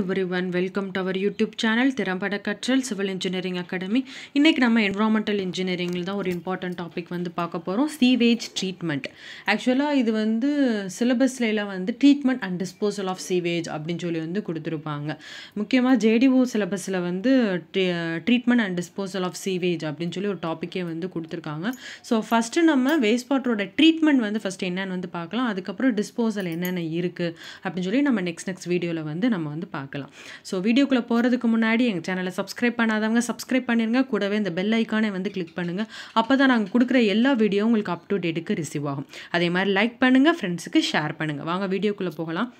Every everyone welcome to our YouTube channel திறம்பட கற்றல் civil engineering academy இன்றைக்கி நம்ம என்வரான்மெண்டல் இன்ஜினியரிங்கில் தான் ஒரு இம்பார்ட்டண்ட் டாபிக் வந்து பார்க்க போகிறோம் சீவேஜ் ட்ரீட்மெண்ட் ஆக்சுவலாக இது வந்து சிலபஸ்லாம் வந்து treatment and disposal of sewage அப்படின்னு சொல்லி வந்து கொடுத்துருப்பாங்க முக்கியமாக ஜேடிஓ சிலபஸில் வந்து treatment and disposal of sewage அப்படின்னு சொல்லி ஒரு டாப்பிக்கே வந்து கொடுத்துருக்காங்க ஸோ ஃபஸ்ட்டு நம்ம வேஸ்ட் வாட்டரோட ட்ரீட்மெண்ட் வந்து ஃபஸ்ட்டு என்னென்னு வந்து பார்க்கலாம் அதுக்கப்புறம் டிஸ்போசல் என்னென்ன இருக்குது அப்படின்னு சொல்லி நம்ம நெக்ஸ்ட் நெக்ஸ்ட் வீடியோவில் வந்து நம்ம வந்து பார்க்கலாம் பார்க்கலாம் ஸோ வீடியோக்குள்ளே போகிறதுக்கு முன்னாடி எங்கள் சேனலை சப்ஸ்கிரைப் பண்ணாதவங்க சப்ஸ்கிரைப் பண்ணிடுங்க கூடவே இந்த பெல் ஐக்கானை வந்து கிளிக் பண்ணுங்கள் அப்போ தான் நாங்கள் கொடுக்குற எல்லா வீடியோ உங்களுக்கு அப் டு டேட்டுக்கு ரிசீவ் ஆகும் அதே மாதிரி லைக் பண்ணுங்கள் ஃப்ரெண்ட்ஸுக்கு ஷேர் பண்ணுங்கள் வாங்க வீடியோக்குள்ளே போகலாம்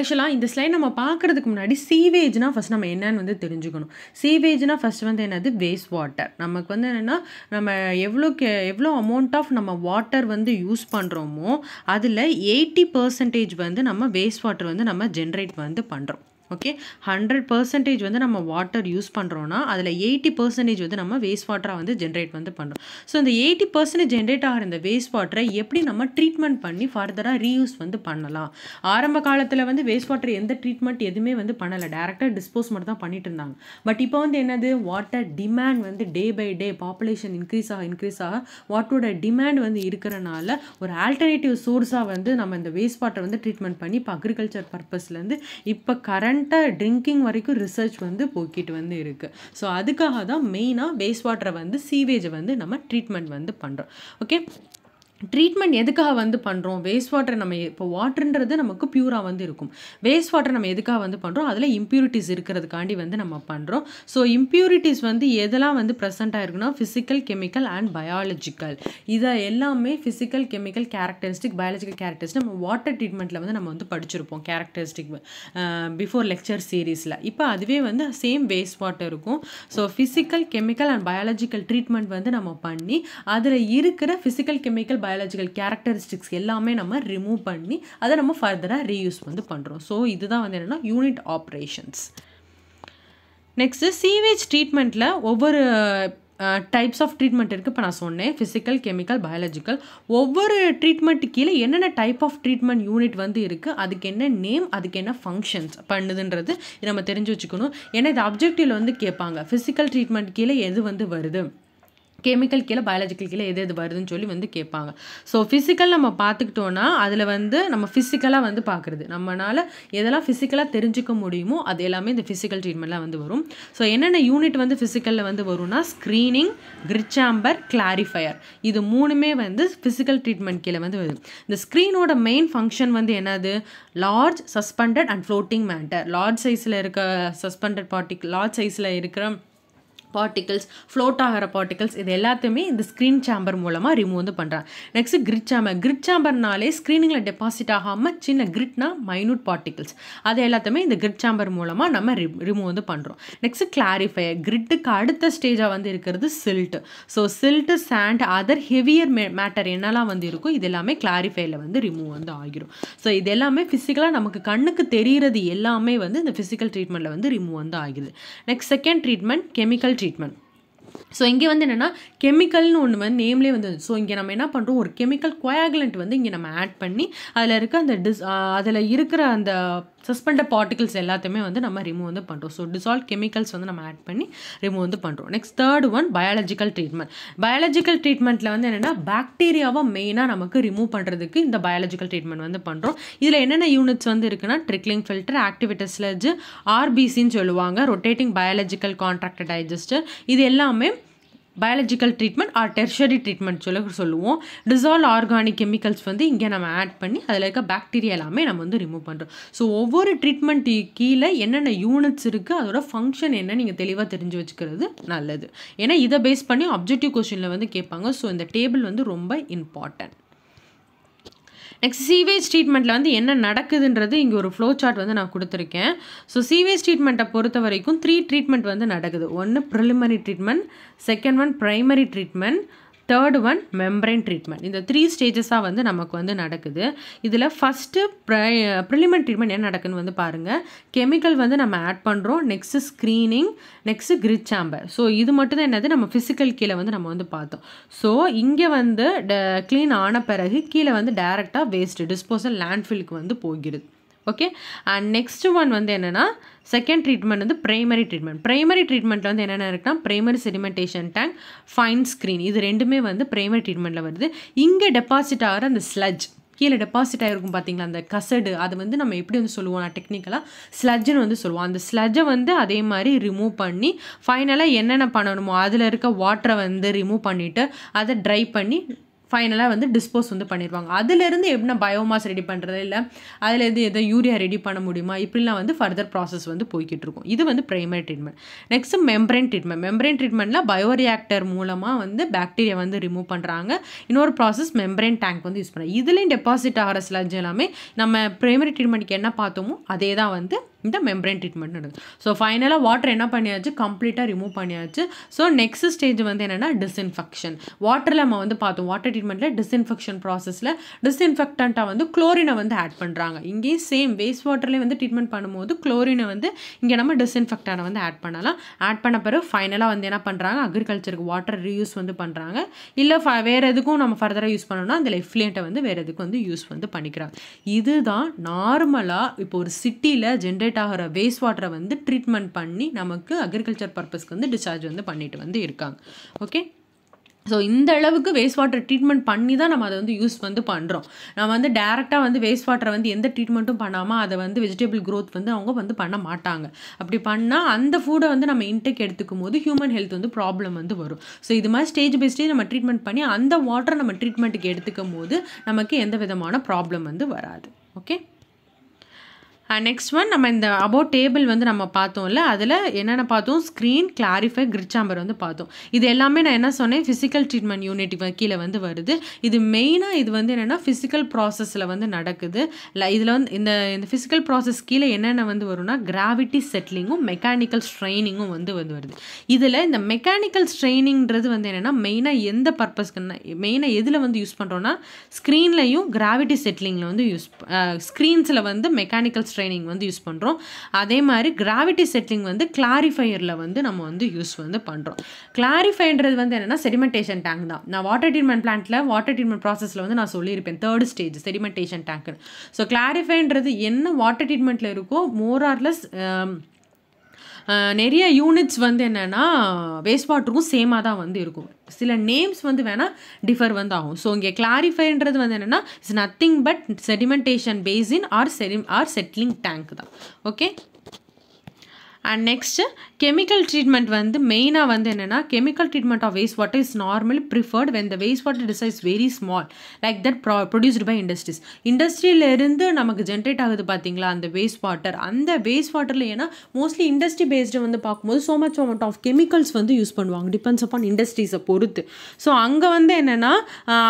ஆக்சுவலாக இந்த ஸ்லைட் நம்ம பார்க்குறதுக்கு முன்னாடி சீவேஜ்னால் ஃபஸ்ட் நம்ம என்னன்னு வந்து தெரிஞ்சுக்கணும் சீவேஜ்னால் ஃபஸ்ட் வந்து என்னது வேஸ்ட் வாட்டர் நமக்கு வந்து என்னென்னா நம்ம எவ்வளோ கே எவ்வளோ அமௌண்ட் ஆஃப் நம்ம வாட்டர் வந்து யூஸ் பண்ணுறோமோ அதில் எயிட்டி பர்சன்டேஜ் வந்து நம்ம வேஸ்ட் வாட்டர் வந்து நம்ம ஜென்ரேட் வந்து பண்ணுறோம் ஓகே ஹண்ட்ரட் பர்சன்டேஜ் வந்து நம்ம வாட்டர் யூஸ் பண்ணுறோன்னா அதில் எயிட்டி பர்சன்டேஜ் வந்து நம்ம வேஸ்ட் வாட்டராக வந்து ஜென்ரேட் வந்து பண்ணுறோம் ஸோ இந்த எயிட்டி பர்சன்டேஜ் ஜென்ரேட் ஆகிற இந்த வேஸ்ட் வாட்டரை எப்படி நம்ம ட்ரீட்மெண்ட் பண்ணி ஃபர்தராக ரீயூஸ் வந்து பண்ணலாம் ஆரம்ப காலத்தில் வந்து வேஸ்ட் வாட்டர் எந்த ட்ரீட்மெண்ட் எதுவுமே வந்து பண்ணலை டேரெக்டாக டிஸ்போஸ் மட்டும் தான் பண்ணிட்டு இருந்தாங்க பட் இப்போ வந்து என்னது வாட்டர் டிமாண்ட் வந்து day by day population increase ஆக இன்க்ரீஸ் ஆக வாட்டரோட டிமாண்ட் வந்து இருக்கிறனால ஒரு ஆல்டர்னேட்டிவ் சோர்ஸாக வந்து நம்ம இந்த வேஸ்ட் வாட்டர் வந்து ட்ரீட்மெண்ட் பண்ணி இப்போ அக்ரிகல்ச்சர் பர்பஸ்லேருந்து இப்போ கரண்ட் கரண்ட்டாக ட்ரிங்கிங் வரைக்கும் ரிசர்ச் வந்து போக்கிட்டு வந்து இருக்குது ஸோ அதுக்காக தான் மெயினாக வேஸ்ட் வாட்டரை வந்து சீவேஜை வந்து நம்ம ட்ரீட்மெண்ட் வந்து பண்ணுறோம் ஓகே ட்ரீட்மெண்ட் எதுக்காக வந்து பண்ணுறோம் வேஸ்ட் வாட்டர் நம்ம இப்போ வாட்டருன்றது நமக்கு ப்யூராக வந்து இருக்கும் வேஸ்ட் வாட்டர் நம்ம எதுக்காக வந்து பண்ணுறோம் அதில் இம்ப்யூரிட்டிஸ் இருக்கிறதுக்காண்டி வந்து நம்ம பண்ணுறோம் ஸோ இம்ப்யூரிட்டிஸ் வந்து எதெல்லாம் வந்து ப்ரெசென்ட் ஆயிருக்குன்னா ஃபிசிக்கல் கெமிக்கல் அண்ட் பயாலஜிக்கல் இதை எல்லாமே physical chemical characteristic biological characteristic நம்ம வாட்டர் ட்ரீட்மெண்ட்டில் வந்து நம்ம வந்து படிச்சிருப்போம் கேரக்டரிஸ்டிக் பிஃபோர் லெக்சர் சீரீஸில் இப்போ அதுவே வந்து சேம் வேஸ்ட் வாட்டர் இருக்கும் so physical chemical and biological treatment வந்து நம்ம பண்ணி அதில் இருக்கிற physical chemical bio biological characteristics எல்லாமே நம்ம ரிமூவ் பண்ணி அதை நம்ம ஃபர்தராக ரீயூஸ் வந்து பண்ணுறோம் ஸோ இதுதான் வந்து என்னென்னா யூனிட் ஆப்ரேஷன்ஸ் நெக்ஸ்ட்டு சீவேஜ் ட்ரீட்மெண்ட்டில் ஒவ்வொரு டைப்ஸ் ஆஃப் ட்ரீட்மெண்ட் இருக்குது இப்போ நான் சொன்னேன் ஃபிசிக்கல் கெமிக்கல் பயாலஜிக்கல் ஒவ்வொரு ட்ரீட்மெண்ட்டு கீழே என்னென்ன டைப் ஆஃப் ட்ரீட்மெண்ட் யூனிட் வந்து இருக்குது அதுக்கு என்ன நேம் அதுக்கு என்ன ஃபங்க்ஷன்ஸ் பண்ணுதுன்றது நம்ம தெரிஞ்சு வச்சுக்கணும் ஏன்னா இது அப்ஜெக்டிவ்ல வந்து கேட்பாங்க ஃபிசிக்கல் ட்ரீட்மெண்ட் கீழே எது வந்து வருது கெமிக்கல் கீழே பயாலஜிக்கல் கீழே எது எது வருதுன்னு சொல்லி வந்து கேட்பாங்க ஸோ ஃபிசிக்கல் நம்ம பார்த்துக்கிட்டோன்னா அதில் வந்து நம்ம ஃபிசிக்கலாக வந்து பார்க்குறது நம்மளால் எதெல்லாம் ஃபிசிக்கலாக தெரிஞ்சுக்க முடியுமோ அது எல்லாமே இந்த ஃபிசிக்கல் ட்ரீட்மெண்ட்லாம் வந்து வரும் ஸோ என்னென்ன யூனிட் வந்து ஃபிசிக்கலில் வந்து வரும்னா ஸ்க்ரீனிங் கிரிச்சாம்பர் கிளாரிஃபயர் இது மூணுமே வந்து ஃபிசிக்கல் ட்ரீட்மெண்ட் கீழே வந்து வருது இந்த ஸ்க்ரீனோட மெயின் ஃபங்க்ஷன் வந்து என்னது large suspended and floating matter large சைஸில் இருக்க சஸ்பெண்டட் பார்ட்டிக் லார்ஜ் சைஸில் இருக்கிற பார்ட்டிகல்ஸ் ஃப்ளோட் ஆகிற பார்ட்டிகல்ஸ் இது எல்லாத்தையுமே இந்த ஸ்க்ரீன் சாம்பர் மூலமாக ரிமூவ் வந்து பண்ணுறான் நெக்ஸ்ட் கிரிட் சாம்பர் கிரிட் சாம்பர்னாலே ஸ்க்ரீனிங்கில் டெபாசிட் ஆகாமல் சின்ன கிரிட்னா மைனூட் பார்ட்டிகல்ஸ் அது எல்லாத்தையுமே இந்த கிரிட் சாம்பர் மூலமாக நம்ம ரிமூவ் வந்து பண்ணுறோம் நெக்ஸ்ட் கிளாரிஃபை கிரிட்டுக்கு அடுத்த ஸ்டேஜாக வந்து இருக்கிறது silt so silt sand other heavier மே மேட்டர் என்னெல்லாம் வந்து இருக்கும் இது எல்லாமே கிளாரிஃபையில் வந்து ரிமூவ் வந்து ஆகிரும் ஸோ இது எல்லாமே ஃபிசிக்கலாக நமக்கு கண்ணுக்கு தெரிகிறது எல்லாமே வந்து இந்த ஃபிசிக்கல் ட்ரீட்மெண்ட்டில் வந்து ரிமூவ் வந்து ஆகிடுது next second treatment chemical treatment so இங்கே வந்து என்னென்னா கெமிக்கல்னு ஒன்று வந்து நேம்லே வந்து ஸோ இங்கே நம்ம என்ன பண்ணுறோம் ஒரு கெமிக்கல் கொயாகுலண்ட் வந்து இங்கே நம்ம ஆட் பண்ணி அதில் இருக்க அந்த டிஸ் அதில் இருக்கிற அந்த சஸ்பெண்டட் பார்ட்டிகல்ஸ் எல்லாத்தையுமே வந்து நம்ம ரிமூவ் வந்து பண்ணுறோம் ஸோ டிசால்வ் கெமிக்கல்ஸ் வந்து நம்ம ஆட் பண்ணி ரிமூவ் வந்து பண்ணுறோம் next third one biological treatment biological ட்ரீட்மெண்ட்டில் வந்து என்னென்னா பாக்டீரியாவை மெயினாக நமக்கு ரிமூவ் பண்ணுறதுக்கு இந்த பயாலஜிக்கல் ட்ரீட்மெண்ட் வந்து பண்ணுறோம் இதில் என்னென்ன யூனிட்ஸ் வந்து இருக்குன்னா ட்ரிக்லிங் ஃபில்டர் ஆக்டிவிட்டஸ்லஜ் ஆர்பிசின்னு சொல்லுவாங்க ரொட்டேட்டிங் பயாலஜிக்கல் கான்ட்ராக்டர் டைஜஸ்டர் இது எல்லாமே biological treatment or tertiary treatment சொல்ல சொல்லுவோம் டிசால்வ் ஆர்கானிக் கெமிக்கல்ஸ் வந்து இங்கே நம்ம ஆட் பண்ணி அதில் இருக்க பேக்டீரியா எல்லாமே நம்ம வந்து ரிமூவ் பண்ணுறோம் ஸோ ஒவ்வொரு ட்ரீட்மெண்ட் கீழே என்னென்ன யூனிட்ஸ் இருக்குது அதோட ஃபங்க்ஷன் என்னன்னு நீங்கள் தெளிவாக தெரிஞ்சு வச்சுக்கிறது நல்லது ஏன்னா இதை பேஸ் பண்ணி அப்ஜெக்டிவ் கொஷினில் வந்து கேட்பாங்க ஸோ இந்த டேபிள் வந்து ரொம்ப இம்பார்ட்டன்ட் நெக்ஸ்ட் சீவேஜ் ட்ரீட்மெண்ட்டில் வந்து என்ன நடக்குதுன்றது இங்கே ஒரு ஃப்ளோ சார்ட் வந்து நான் கொடுத்துருக்கேன் ஸோ சீவேஜ் ட்ரீட்மெண்ட்டை பொறுத்த வரைக்கும் த்ரீ ட்ரீட்மெண்ட் வந்து நடக்குது ஒன்று preliminary treatment second one primary treatment third one membrane treatment இந்த த்ரீ ஸ்டேஜஸாக வந்து நமக்கு வந்து நடக்குது இதில் ஃபஸ்ட்டு ப்ரை ப்ரிலிமெண்ட் ட்ரீட்மெண்ட் என்ன நடக்குன்னு வந்து பாருங்கள் கெமிக்கல் வந்து நம்ம ஆட் பண்ணுறோம் next screening next grit chamber so இது மட்டும் தான் என்னது நம்ம ஃபிசிக்கல் கீழே வந்து நம்ம வந்து பார்த்தோம் ஸோ இங்கே வந்து க்ளீன் ஆன பிறகு கீழே வந்து டேரெக்டாக வேஸ்ட்டு டிஸ்போசல் லேண்ட்ஃபில்க்கு வந்து போகிறது ஓகே அண்ட் நெக்ஸ்ட் ஒன் வந்து என்னென்னா செகண்ட் ட்ரீட்மெண்ட் வந்து ப்ரைமரி ட்ரீட்மெண்ட் ப்ரைமரி ட்ரீட்மெண்ட்டில் வந்து என்னென்ன இருக்குன்னா primary sedimentation tank fine screen இது ரெண்டுமே வந்து ப்ரைமரி ட்ரீட்மெண்ட்டில் வருது இங்கே டெபாசிட் ஆகிற அந்த ஸ்லஜ் கீழே டெபாசிட் ஆகிருக்கும் பார்த்தீங்களா அந்த கசடு அது வந்து நம்ம எப்படி வந்து சொல்லுவோம் நான் டெக்னிக்கலாக ஸ்லஜ்ஜுன்னு வந்து சொல்லுவோம் அந்த ஸ்லஜ்ஜை வந்து அதே மாதிரி ரிமூவ் பண்ணி ஃபைனலாக என்னென்ன பண்ணணுமோ அதில் இருக்க வாட்டரை வந்து ரிமூவ் பண்ணிவிட்டு அதை ட்ரை பண்ணி ஃபைனலாக வந்து டிஸ்போஸ் வந்து பண்ணிடுவாங்க அதுலேருந்து எப்படின்னா பயோமாஸ் ரெடி பண்ணுறது இல்லை அதுலேருந்து எதோ யூரியா ரெடி பண்ண முடியுமா இப்படிலாம் வந்து ஃபர்தர் ப்ராசஸ் வந்து போய்கிட்டு இருக்கும் இது வந்து primary treatment next membrane treatment membrane ட்ரீட்மெண்ட்டில் பயோரியாக்டர் மூலமாக வந்து பாக்டீரியா வந்து ரிமூவ் பண்ணுறாங்க இன்னொரு ப்ராசஸ் மெம்பரன் டேங்க் வந்து யூஸ் பண்ணுறாங்க இதுலேயும் டெபாசிட் ஆகிற ஸ்லட்ஜ் எல்லாமே நம்ம ப்ரைமரி ட்ரீட்மெண்ட்டுக்கு என்ன பார்த்தோமோ அதே தான் வந்து இந்த மெம்பரேன் ட்ரீட்மெண்ட் நடக்குது ஸோ ஃபைனலாக வாட்டர் என்ன பண்ணியாச்சு கம்ப்ளீட்டாக ரிமூவ் பண்ணியாச்சு ஸோ நெக்ஸ்ட் ஸ்டேஜ் வந்து என்னென்னா டிஸ்இன்ஃபெக்ஷன் வாட்டரில் நம்ம வந்து பார்த்தோம் வாட்டர் ட்ரீட்மெண்ட்டில் டிஸ்இன்ஃபெக்ஷன் ப்ராசஸில் டிஸ்இன்ஃபெக்டண்ட்டாக வந்து குளோரினை வந்து ஆட் பண்ணுறாங்க இங்கேயும் சேம் வேஸ்ட் வாட்டர்லேயே வந்து ட்ரீட்மெண்ட் பண்ணும்போது குளோரினை வந்து இங்கே நம்ம டிஸ்இன்ஃபெக்டான வந்து ஆட் பண்ணலாம் ஆட் பண்ண பிறகு ஃபைனலாக வந்து என்ன பண்ணுறாங்க அக்ரிகல்ச்சருக்கு வாட்டர் ரீயூஸ் வந்து பண்ணுறாங்க இல்லை ஃப வேறு எதுக்கும் நம்ம ஃபர்தராக யூஸ் பண்ணோம்னா அந்த எஃப்லியண்ட்டை வந்து வேறு எதுக்கும் வந்து யூஸ் வந்து பண்ணிக்கிறாங்க இதுதான் நார்மலாக இப்போ ஒரு சிட்டியில் ஜென்ரேட் ஜென்ரேட் ஆகிற வேஸ்ட் வாட்டரை வந்து ட்ரீட்மெண்ட் பண்ணி நமக்கு அக்ரிகல்ச்சர் பர்பஸ்க்கு வந்து டிஸ்சார்ஜ் வந்து பண்ணிட்டு வந்து இருக்காங்க ஓகே ஸோ இந்த அளவுக்கு வேஸ்ட் வாட்டர் ட்ரீட்மெண்ட் பண்ணி தான் நம்ம அதை வந்து யூஸ் வந்து பண்ணுறோம் நம்ம வந்து டேரெக்டாக வந்து வேஸ்ட் வாட்டரை வந்து எந்த ட்ரீட்மெண்ட்டும் பண்ணாமல் அதை வந்து வெஜிடபிள் க்ரோத் வந்து அவங்க வந்து பண்ண மாட்டாங்க அப்படி பண்ணால் அந்த ஃபுடை வந்து நம்ம இன்டேக் எடுத்துக்கும் போது ஹியூமன் ஹெல்த் வந்து ப்ராப்ளம் வந்து வரும் ஸோ இது மாதிரி ஸ்டேஜ் பை ஸ்டேஜ் நம்ம ட்ரீட்மெண்ட் பண்ணி அந்த வாட்டரை நம்ம ட்ரீட்மெண்ட்டுக்கு எடுத்துக்கும் போது நமக்கு எந்த விதமான ப்ராப்ளம் வந்து வராது ஓகே நெக்ஸ்ட் uh, ஒன் நம்ம இந்த அபோவ் டேபிள் வந்து நம்ம பார்த்தோம்ல அதில் என்னென்ன பார்த்தோம் ஸ்க்ரீன் கிளாரிஃபை கிரிச்சாம்பர் வந்து பார்த்தோம் இது எல்லாமே நான் என்ன சொன்னேன் ஃபிசிக்கல் ட்ரீட்மெண்ட் யூனிட் கீழே வந்து வருது இது மெயினாக இது வந்து என்னென்னா ஃபிசிக்கல் ப்ராசஸில் வந்து நடக்குது இல்லை இதில் வந்து இந்த இந்த ஃபிசிக்கல் ப்ராசஸ் கீழே என்னென்ன வந்து வரும்னா கிராவிட்டி செட்டிலிங்கும் மெக்கானிக்கல் ஸ்ட்ரெயினிங்கும் வந்து வந்து வருது இதில் இந்த மெக்கானிக்கல் ஸ்ட்ரெயினிங்கிறது வந்து என்னென்னா மெயினாக எந்த பர்பஸ்க்குன்னா மெயினாக எதில் வந்து யூஸ் பண்ணுறோன்னா ஸ்க்ரீன்லையும் கிராவிட்டி செட்டிலிங்கில் வந்து யூஸ் ஸ்க்ரீன்ஸில் uh, வந்து மெக்கானிக்கல் ட்ரைனிங் வந்து யூஸ் பண்ணுறோம் அதே மாதிரி கிராவிட்டி செட்டிங் வந்து கிளாரிஃபையரில் வந்து நம்ம வந்து யூஸ் வந்து பண்ணுறோம் கிளாரிஃபைன்றது வந்து என்னென்னா செடிமெண்டேஷன் டேங்க் தான் நான் வாட்டர் ட்ரீட்மெண்ட் பிளான்ட்டில் வாட்டர் ட்ரீட்மெண்ட் ப்ராசஸில் வந்து நான் சொல்லியிருப்பேன் தேர்ட் ஸ்டேஜ் செடிமெண்டேஷன் டேங்க்னு ஸோ கிளாரிஃபைன்றது என்ன வாட்டர் ட்ரீட்மெண்ட்டில் இருக்கோ மோர் ஆர்லெஸ் நிறைய யூனிட்ஸ் வந்து என்னென்னா வேஸ்ட் வாட்டருக்கும் சேமாக தான் வந்து இருக்கும் சில நேம்ஸ் வந்து வேணால் டிஃபர் வந்து ஆகும் ஸோ இங்கே கிளாரிஃபைன்றது வந்து என்னென்னா it's nothing but sedimentation basin or செரி ஆர் செட்டிலிங் டேங்க் தான் okay and next chemical treatment வந்து மெயினாக வந்து என்னென்னா chemical treatment of waste water is normal preferred when the waste water டிசை is very small like that ப்ரா produced by industries இண்டஸ்ட்ரியிலேருந்து நமக்கு ஜென்ரேட் ஆகுது பார்த்தீங்களா அந்த வேஸ்ட் வாட்டர் அந்த வேஸ்ட் வாட்டரில் ஏன்னா மோஸ்ட்லி இண்டஸ்ட்ரி பேஸ்டு வந்து பார்க்கும்போது so much amount of chemicals வந்து யூஸ் பண்ணுவாங்க டிபெண்ட்ஸ் அப்பான் இண்டஸ்ட்ரீஸை பொறுத்து ஸோ அங்கே வந்து என்னென்னா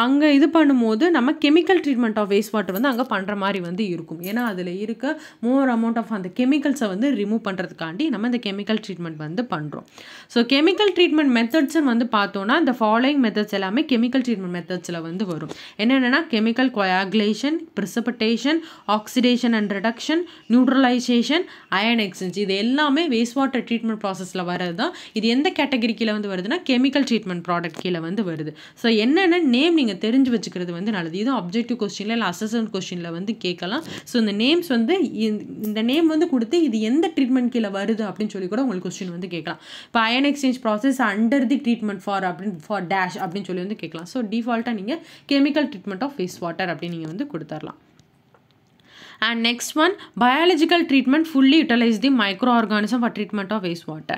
அங்கே இது பண்ணும்போது நம்ம chemical treatment of waste water வந்து அங்கே பண்ணுற மாதிரி வந்து இருக்கும் ஏன்னா அதில் இருக்க மோர் அமௌண்ட் ஆஃப் அந்த கெமிக்கல்ஸை வந்து ரிமூவ் பண்ணுறதுக்காண்டி நம்ம இந்த கெமிக்கல் ட்ரீட்மெண்ட் ட்ரீட்மெண்ட் வந்து பண்ணுறோம் ஸோ கெமிக்கல் ட்ரீட்மெண்ட் மெத்தட்ஸ்னு வந்து பார்த்தோன்னா இந்த ஃபாலோயிங் மெத்தட்ஸ் எல்லாமே கெமிக்கல் ட்ரீட்மெண்ட் மெத்தட்ஸில் வந்து வரும் என்னென்னா chemical coagulation precipitation oxidation and reduction neutralisation ion exchange இது எல்லாமே வேஸ்ட் வாட்டர் ட்ரீட்மெண்ட் ப்ராசஸில் வர்றது தான் இது எந்த கேட்டகரி கீழே வந்து வருதுன்னா கெமிக்கல் ட்ரீட்மெண்ட் ப்ராடக்ட் கீழே வந்து வருது ஸோ என்னென்ன நேம் நீங்கள் தெரிஞ்சு வச்சுக்கிறது வந்து நல்லது இதுவும் அப்ஜெக்டிவ் கொஸ்டின்ல இல்லை அசஸ்மெண்ட் கொஸ்டினில் வந்து கேட்கலாம் ஸோ இந்த நேம்ஸ் வந்து இந்த நேம் வந்து கொடுத்து இது எந்த ட்ரீட்மெண்ட் கீழே வருது அப்படின்னு சொல்லி கூட உங்களுக்கு கொஸ்டின் வந்து கேட்கலாம் இப்போ ion exchange process under the treatment for அப்படின்னு ஃபார் டேஷ் அப்படின்னு சொல்லி வந்து கேட்கலாம் ஸோ டிஃபால்ட்டாக நீங்கள் chemical treatment of face water அப்படின்னு நீங்கள் வந்து கொடுத்துர்லாம் And next one, biological treatment fully utilize the microorganism for treatment of waste water.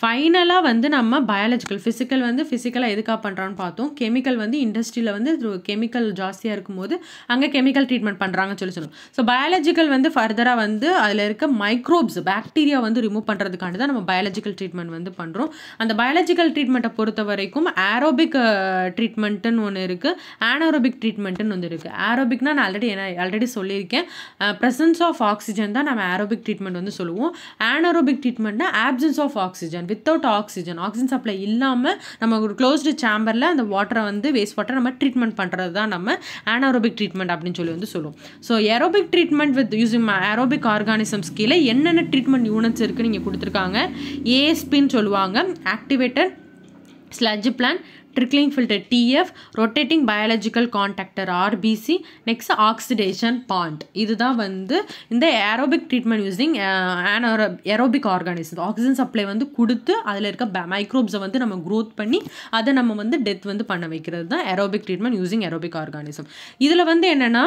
ஃபைனலாக வந்து நம்ம பயாலஜிக்கல் ஃபிசிக்கல் வந்து ஃபிசிக்கலாக எதுக்காக பண்ணுறான்னு பார்த்தோம் கெமிக்கல் வந்து இண்டஸ்ட்ரியில் வந்து கெமிக்கல் ஜாஸ்தியாக இருக்கும்போது அங்கே கெமிக்கல் ட்ரீட்மெண்ட் பண்ணுறாங்கன்னு சொல்லி சொல்லுவோம் ஸோ பயாலஜிக்கல் வந்து ஃபர்தராக வந்து அதில் இருக்க மைக்ரோப்ஸ் பாக்டீரியா வந்து ரிமூவ் பண்ணுறதுக்காண்டி தான் நம்ம பயாலஜிக்கல் ட்ரீட்மெண்ட் வந்து பண்ணுறோம் அந்த பயாலஜிக்கல் ட்ரீட்மெண்ட்டை பொறுத்த வரைக்கும் ஆரோபிக் ட்ரீட்மெண்ட்டுன்னு ஒன்று இருக்குது ஆனோரோபிக் ட்ரீட்மெண்ட்டுன்னு வந்து இருக்குது ஆரோபிக்னால் நான் ஆல்ரெடி என்ன ஆல்ரெடி சொல்லியிருக்கேன் ப்ரெசன்ஸ் ஆஃப் ஆக்சிஜன் தான் நம்ம ஏரோபிக் ட்ரீட்மெண்ட் வந்து சொல்லுவோம் ஆனரோபிக் ட்ரீட்மெண்ட்னா absence of oxygen without oxygen oxygen supply இல்லாமல் நம்ம ஒரு க்ளோஸ்டு சேம்பரில் அந்த வாட்டரை வந்து வேஸ்ட் வாட்டரை நம்ம ட்ரீட்மெண்ட் பண்ணுறது தான் நம்ம ஆனரோபிக் ட்ரீட்மெண்ட் அப்படின்னு சொல்லி வந்து சொல்லுவோம் so aerobic treatment with using aerobic organism கீழே என்னென்ன ட்ரீட்மெண்ட் யூனிட்ஸ் இருக்குது நீங்கள் கொடுத்துருக்காங்க ஏஎஸ்பின்னு சொல்லுவாங்க activated sludge plant trickling filter TF, rotating biological contactor RBC, next oxidation pond. இதுதான் வந்து இந்த aerobic treatment using aerobic organism. Oxygen supply வந்து குடுத்து அதில் இருக்க microbes வந்து நம்ம growth பண்ணி அதை நம்ம வந்து death வந்து பண்ண வைக்கிறது தான் aerobic treatment using aerobic organism. இதில் வந்து என்னென்னா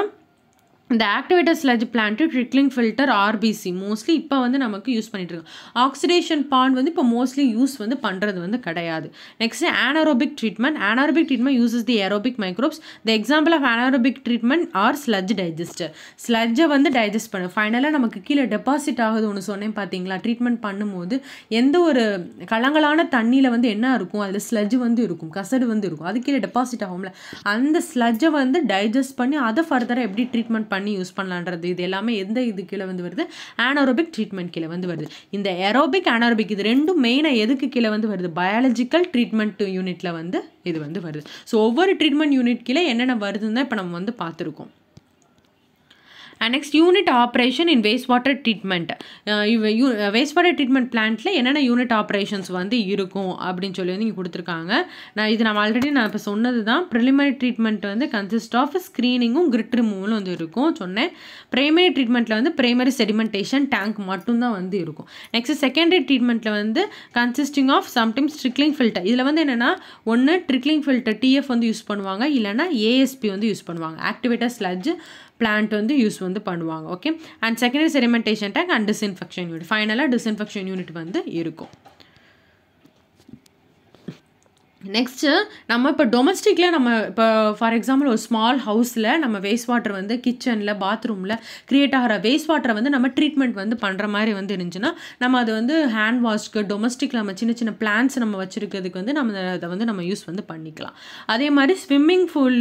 இந்த activator sludge plant trickling filter RBC mostly இப்போ வந்து நமக்கு யூஸ் இருக்கோம் ஆக்சிடேஷன் பாண்ட் வந்து இப்போ மோஸ்ட்லி யூஸ் வந்து பண்ணுறது வந்து கிடையாது next anaerobic treatment anaerobic treatment uses the aerobic microbes the example of anaerobic treatment or sludge digester ஸ்லஜ்ஜை வந்து டைஜஸ்ட் பண்ணு ஃபைனலாக நமக்கு கீழே டெபாசிட் ஆகுது ஒன்று சொன்னேன் பார்த்தீங்களா ட்ரீட்மெண்ட் பண்ணும்போது எந்த ஒரு கலங்களான தண்ணியில் வந்து என்ன இருக்கும் அதில் ஸ்லஜ் வந்து இருக்கும் கசடு வந்து இருக்கும் அது கீழே டெபாசிட் ஆகும்ல அந்த ஸ்லஜ்ஜை வந்து டைஜஸ்ட் பண்ணி அதை ஃபர்தராக எப்படி ட்ரீட்மெண்ட் பண்ணி பண்ணி யூஸ் பண்ணலான்றது இது எல்லாமே எந்த இது கீழே வந்து வருது ஆனரோபிக் ட்ரீட்மெண்ட் கீழே வந்து வருது இந்த ஏரோபிக் ஆனரோபிக் இது ரெண்டும் மெயினாக எதுக்கு கீழே வந்து வருது பயாலஜிக்கல் ட்ரீட்மெண்ட் யூனிட்டில் வந்து இது வந்து வருது ஸோ ஒவ்வொரு ட்ரீட்மெண்ட் யூனிட் கீழே என்னென்ன வருதுன்னு இப்போ நம்ம வந்து பார்த்துருக்கோம் and next unit operation in waste water treatment waste water treatment பிளான்ட்டில் என்னென்ன யூனிட் ஆப்ரேஷன்ஸ் வந்து இருக்கும் அப்படின்னு சொல்லி வந்து இங்கே கொடுத்துருக்காங்க நான் இது நம்ம ஆல்ரெடி நான் இப்போ சொன்னது தான் ப்ரிலிமரி ட்ரீட்மெண்ட் வந்து கன்சிஸ்ட் ஆஃப் ஸ்க்ரீனிங்கும் கிரிட் ரிமூவலும் வந்து இருக்கும் சொன்னேன் ப்ரைமரி ட்ரீட்மெண்ட்டில் வந்து ப்ரைமரி செடிமெண்டேஷன் டேங்க் மட்டும்தான் வந்து இருக்கும் நெக்ஸ்ட் செகண்டரி ட்ரீட்மெண்ட்டில் வந்து consisting of sometimes trickling filter இதில் வந்து என்னென்னா ஒன்று ட்ரிக்லிங் ஃபில்டர் டிஎஃப் வந்து யூஸ் பண்ணுவாங்க இல்லைனா ஏஎஸ்பி வந்து யூஸ் பண்ணுவாங்க ஆக்டிவேட்டர் ஸ்லட்ஜ் பிளான்ட் வந்து யூஸ் வந்து பண்ணுவாங்க okay and secondary sedimentation tank and disinfection unit ஃபைனலாக டிஸ்இன்ஃபெக்ஷன் யூனிட் வந்து இருக்கும் நெக்ஸ்ட்டு நம்ம இப்போ டொமஸ்டிக்கில் நம்ம இப்போ ஃபார் எக்ஸாம்பிள் ஒரு ஸ்மால் ஹவுஸில் நம்ம வேஸ்ட் வாட்டர் வந்து கிச்சனில் பாத்ரூமில் க்ரியேட் ஆகிற வேஸ்ட் வாட்டரை வந்து நம்ம ட்ரீட்மெண்ட் வந்து பண்ணுற மாதிரி வந்து இருந்துச்சுன்னா நம்ம அதை வந்து ஹேண்ட் வாஷ்க்கு டொமஸ்டிக்கில் நம்ம சின்ன சின்ன பிளான்ஸ் நம்ம வச்சுருக்கிறதுக்கு வந்து நம்ம அதை வந்து நம்ம யூஸ் வந்து பண்ணிக்கலாம் அதே மாதிரி ஸ்விம்மிங் பூல்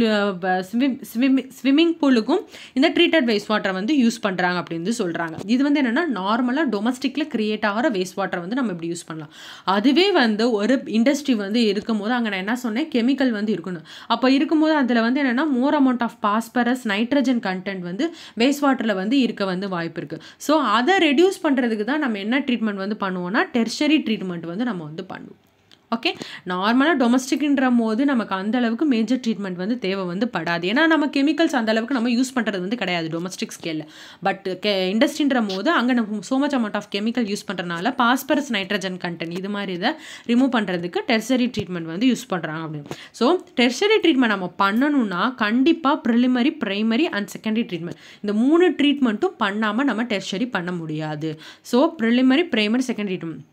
ஸ்விம்மிங் ஸ்விம்மிங் பூலுக்கும் இந்த ட்ரீட்டட் வேஸ்ட் வாட்டரை வந்து யூஸ் பண்ணுறாங்க அப்படின்னு சொல்கிறாங்க இது வந்து என்னென்னா நார்மலாக டொமஸ்டிக்கில் க்ரியேட் ஆகிற வேஸ்ட் வாட்டரை வந்து நம்ம இப்படி யூஸ் பண்ணலாம் அதுவே வந்து ஒரு இண்டஸ்ட்ரி வந்து இருக்கும்போது போது அங்கே நான் என்ன சொன்னேன் கெமிக்கல் வந்து இருக்கணும் அப்போ இருக்கும்போது அதில் வந்து என்னென்னா more amount of phosphorus nitrogen content வந்து வேஸ்ட் வாட்டரில் வந்து இருக்க வந்து வாய்ப்பு இருக்குது ஸோ அதை ரெடியூஸ் பண்ணுறதுக்கு தான் நம்ம என்ன ட்ரீட்மெண்ட் வந்து பண்ணுவோம்னா டெர்ஷரி ட்ரீட்மெண்ட் வந்து நம்ம வந்து பண்ணுவோம் ஓகே நார்மலாக டொமஸ்டிக்ன்ற போது நமக்கு அந்த அளவுக்கு மேஜர் ட்ரீட்மெண்ட் வந்து தேவை வந்து படாது ஏன்னா நம்ம கெமிக்கல்ஸ் அந்த அளவுக்கு நம்ம யூஸ் பண்ணுறது வந்து கிடையாது டொமஸ்டிக் ஸ்கேலில் பட் கே இண்டஸ்ட்ரின்ற போது அங்கே நம்ம so much amount of chemical use பண்ணுறனால பாஸ்பரஸ் நைட்ரஜன் கண்டென்ட் இது மாதிரி இதை ரிமூவ் பண்ணுறதுக்கு டெர்சரி ட்ரீட்மெண்ட் வந்து யூஸ் பண்ணுறாங்க அப்படின்னு ஸோ டெர்சரி ட்ரீட்மெண்ட் நம்ம பண்ணணும்னா கண்டிப்பாக preliminary primary and secondary treatment இந்த மூணு ட்ரீட்மெண்ட்டும் பண்ணாமல் நம்ம டெர்சரி பண்ண முடியாது so preliminary primary secondary treatment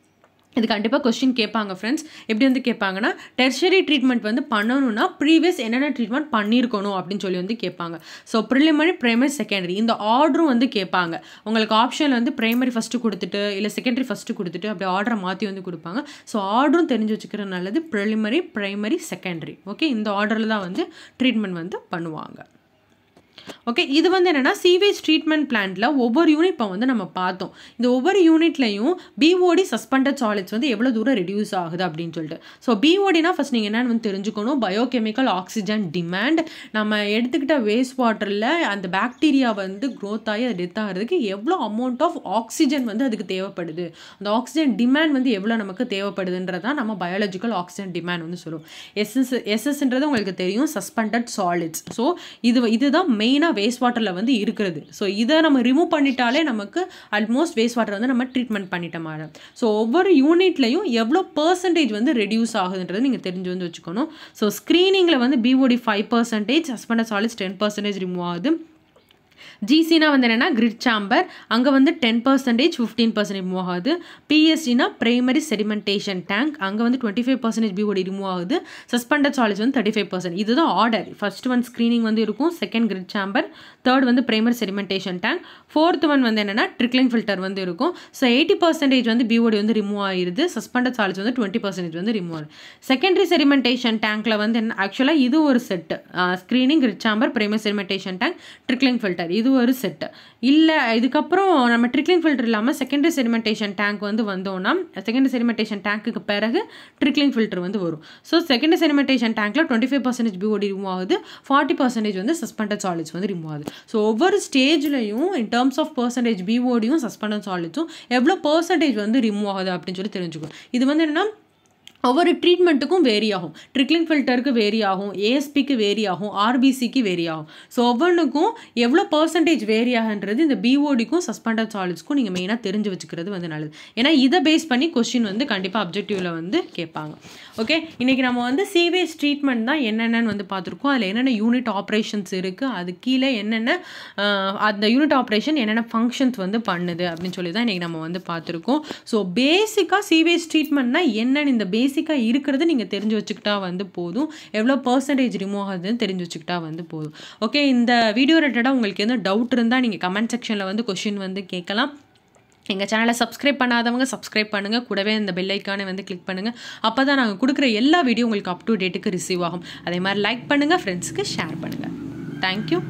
இது கண்டிப்பாக கொஸ்டின் கேட்பாங்க ஃப்ரெண்ட்ஸ் எப்படி வந்து கேட்பாங்கன்னா டெர்ஷரி ட்ரீட்மெண்ட் வந்து பண்ணணும்னா ப்ரீவியஸ் என்னென்ன ட்ரீட்மெண்ட் பண்ணியிருக்கணும் அப்படின்னு சொல்லி வந்து கேட்பாங்க ஸோ ப்ரிலிமரி பிரைமரி செகண்டரி இந்த ஆர்டரும் வந்து கேட்பாங்க உங்களுக்கு ஆப்ஷனில் வந்து பிரைமரி ஃபஸ்ட்டு கொடுத்துட்டு இல்லை செகண்டரி ஃபஸ்ட்டு கொடுத்துட்டு அப்படி ஆர்டரை மாற்றி வந்து கொடுப்பாங்க ஸோ ஆர்டரும் தெரிஞ்சு வச்சுக்கிறது நல்லது ப்ரிலிமரி பிரைமரி செகண்டரி ஓகே இந்த ஆர்டரில் தான் வந்து ட்ரீட்மெண்ட் வந்து பண்ணுவாங்க ஓகே இது வந்து என்னென்னா சீவேஜ் ட்ரீட்மெண்ட் பிளான்ட்டில் ஒவ்வொரு யூனிட் இப்போ வந்து நம்ம பார்த்தோம் இந்த ஒவ்வொரு யூனிட்லையும் பிஓடி சஸ்பெண்டட் சாலிட்ஸ் வந்து எவ்வளோ தூரம் ரெடியூஸ் ஆகுது அப்படின்னு சொல்லிட்டு ஸோ பிஓடினா ஃபஸ்ட் நீங்கள் என்னென்னு வந்து தெரிஞ்சுக்கணும் பயோகெமிக்கல் ஆக்சிஜன் டிமாண்ட் நம்ம எடுத்துக்கிட்ட வேஸ்ட் வாட்டரில் அந்த பாக்டீரியா வந்து க்ரோத் ஆகி அது டெத் ஆகிறதுக்கு எவ்வளோ அமௌண்ட் ஆஃப் ஆக்சிஜன் வந்து அதுக்கு தேவைப்படுது அந்த ஆக்சிஜன் டிமாண்ட் வந்து எவ்வளோ நமக்கு தேவைப்படுதுன்றதான் நம்ம பயாலஜிக்கல் ஆக்சிஜன் டிமாண்ட் வந்து சொல்லுவோம் எஸ்எஸ் எஸ்எஸ்ன்றது உங்களுக்கு தெரியும் சஸ்பெண்டட் சாலிட்ஸ் ஸோ இது இதுதான் மெயின் மெயினாக வேஸ்ட் வாட்டரில் வந்து இருக்கிறது ஸோ இதை நம்ம ரிமூவ் பண்ணிட்டாலே நமக்கு அல்மோஸ்ட் வேஸ்ட் வாட்டர் வந்து நம்ம ட்ரீட்மெண்ட் பண்ணிட்ட மாதிரி ஸோ ஒவ்வொரு யூனிட்லையும் எவ்வளோ பர்சன்டேஜ் வந்து ரெடியூஸ் ஆகுதுன்றது நீங்கள் தெரிஞ்சு வந்து வச்சுக்கணும் ஸோ ஸ்க்ரீனிங்கில் வந்து BOD five percentage suspended solids ten percentage remove ஆகுது ஜிசினா வந்து என்னென்னா கிரிட் சாம்பர் அங்கே வந்து ten percentage fifteen percentage move ஆகுது பிஎஸ்டினா பிரைமரி செடிமெண்டேஷன் டேங்க் அங்கே வந்து twenty five percentage BOD remove ஆகுது சஸ்பெண்டட் சாலேஜ் வந்து தேர்ட்டி ஃபைவ் பர்சன்ட் இதுதான் ஆர்டர் ஃபர்ஸ்ட் ஒன் ஸ்க்ரீனிங் வந்து இருக்கும் செகண்ட் கிரிட் சாம்பர் தேர்ட் வந்து primary sedimentation tank fourth one வந்து என்னென்னா ட்ரிக்லிங் ஃபில்டர் வந்து இருக்கும் ஸோ எயிட்டி பர்சன்டேஜ் வந்து பிஓடி வந்து ரிமூவ் ஆகிடுது சஸ்பெண்டட் சாலேஜ் வந்து டுவெண்ட்டி பர்சன்டேஜ் வந்து ரிமூவ் ஆகுது செகண்டரி செடிமெண்டேஷன் டேங்க்கில் வந்து என்ன ஆக்சுவலாக இது ஒரு set screening grit chamber primary sedimentation tank trickling filter இது இது ஒரு செட்டு இல்லை இதுக்கப்புறம் நம்ம ட்ரிக்லிங் ஃபில்டர் இல்லாமல் செகண்டரி செரிமெண்டேஷன் டேங்க் வந்து வந்தோம்னா செகண்டரி செரிமெண்டேஷன் டேங்க்குக்கு பிறகு ட்ரிக்லிங் ஃபில்டர் வந்து வரும் ஸோ செகண்டரி செரிமெண்டேஷன் டேங்க்கில் twenty five percentage BOD remove ஆகுது ஃபார்ட்டி பர்சன்டேஜ் வந்து சஸ்பெண்டட் சாலிட்ஸ் வந்து ரிமூவ் ஆகுது ஸோ ஒவ்வொரு ஸ்டேஜ்லையும் இன் டர்ம்ஸ் ஆஃப் பர்சன்டேஜ் பிஓடியும் சஸ்பெண்டட் சாலிட்ஸும் எவ்வளோ பர்சன்டேஜ் வந்து ரிமூவ் ஆகுது அப்படின்னு சொல்லி தெரிஞ்சுக்கணும் இது வந்து என்னென்னா ஒவ்வொரு ட்ரீட்மெண்ட்டுக்கும் வேரி ஆகும் ட்ரிக்லிங் ஃபில்டருக்கு வேரி ஆகும் ஏஎஸ்பிக்கு வேரி ஆகும் ஆர்பிசிக்கு வேரி ஆகும் ஸோ ஒவ்வொன்றுக்கும் எவ்வளோ பர்சன்டேஜ் வேரி ஆகுன்றது இந்த பிஓடிக்கும் சஸ்பெண்டட் சாலிட்ஸ்க்கும் நீங்கள் மெயினாக தெரிஞ்சு வச்சுக்கிறது வந்து நல்லது ஏன்னா இதை பேஸ் பண்ணி கொஷின் வந்து கண்டிப்பாக அப்ஜெக்டிவில் வந்து கேட்பாங்க ஓகே இன்றைக்கி நம்ம வந்து சிவேஜ் ட்ரீட்மெண்ட் தான் என்னென்னு வந்து பார்த்துருக்கோம் அதில் என்னென்ன யூனிட் ஆப்ரேஷன்ஸ் இருக்குது அது கீழே என்னென்ன அந்த யூனிட் ஆப்ரேஷன் என்னென்ன ஃபங்க்ஷன்ஸ் வந்து பண்ணுது அப்படின்னு சொல்லி தான் இன்றைக்கி நம்ம வந்து பார்த்துருக்கோம் ஸோ பேசிக்காக சிவேஜ் ட்ரீட்மெண்ட்னால் என்னென்னு இந்த பேஸ் பேசிக்காக இருக்கிறது நீங்கள் தெரிஞ்சு வச்சுக்கிட்டா வந்து போதும் எவ்வளோ பர்சன்டேஜ் ரிமூவ் ஆகுதுன்னு தெரிஞ்சு வச்சுக்கிட்டா வந்து போதும் ஓகே இந்த வீடியோ ரிலேட்டடாக உங்களுக்கு எதுவும் டவுட் இருந்தால் நீங்கள் கமெண்ட் செக்ஷனில் வந்து கொஷின் வந்து கேட்கலாம் எங்கள் சேனலை சப்ஸ்கிரைப் பண்ணாதவங்க சப்ஸ்கிரைப் பண்ணுங்கள் கூடவே இந்த பெல்லைக்கானே வந்து கிளிக் பண்ணுங்கள் அப்போ தான் நாங்கள் கொடுக்குற எல்லா வீடியோ உங்களுக்கு அப் டு டேட்டுக்கு ரிசீவ் ஆகும் அதே மாதிரி லைக் பண்ணுங்கள் ஃப்ரெண்ட்ஸுக்கு ஷேர் பண்ணுங்கள் தேங்க்யூ